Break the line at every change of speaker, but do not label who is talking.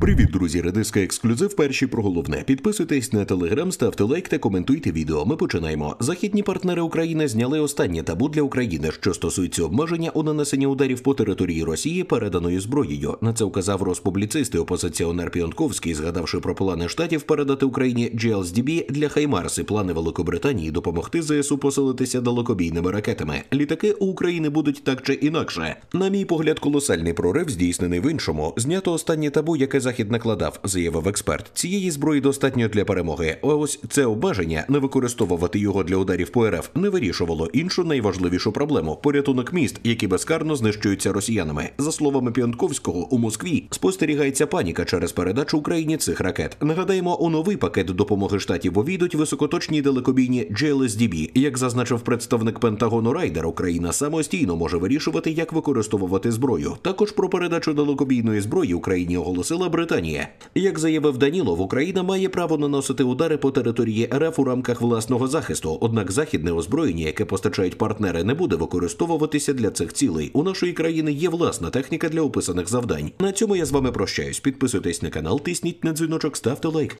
Привіт, друзі, редиска ексклюзив. Перші про головне. Підписуйтесь на телеграм, ставте лайк та коментуйте відео. Ми починаємо. Західні партнери України зняли останнє табу для України, що стосується обмеження у нанесенні ударів по території Росії переданою зброєю. На це вказав розпубліцист і опозиціонер Піонковський, згадавши про плани штатів передати Україні GLSDB для Хаймарс і плани Великобританії допомогти ЗСУ поселитися далекобійними ракетами. Літаки у України будуть так чи інакше. На мій погляд, колосальний прорив здійснений в іншому. Знято останнє табу, яке захід накладав, заявив експерт. Цієї зброї достатньо для перемоги. А ось це обмеження не використовувати його для ударів по РФ не вирішувало іншу найважливішу проблему порятунок міст, які безкарно знищуються росіянами. За словами Піонтковського, у Москві спостерігається паніка через передачу Україні цих ракет. Нагадаємо, у новий пакет допомоги штатів увійдуть високоточні далекобійні JLSDB. як зазначив представник Пентагону Райдер, Україна самостійно може вирішувати, як використовувати зброю. Також про передачу далекобійної зброї Україні оголосила Британія. Як заявив Данілов, Україна має право наносити удари по території РФ у рамках власного захисту. Однак західне озброєння, яке постачають партнери, не буде використовуватися для цих цілей. У нашої країни є власна техніка для описаних завдань. На цьому я з вами прощаюсь. Підписуйтесь на канал, тисніть на дзвіночок, ставте лайк.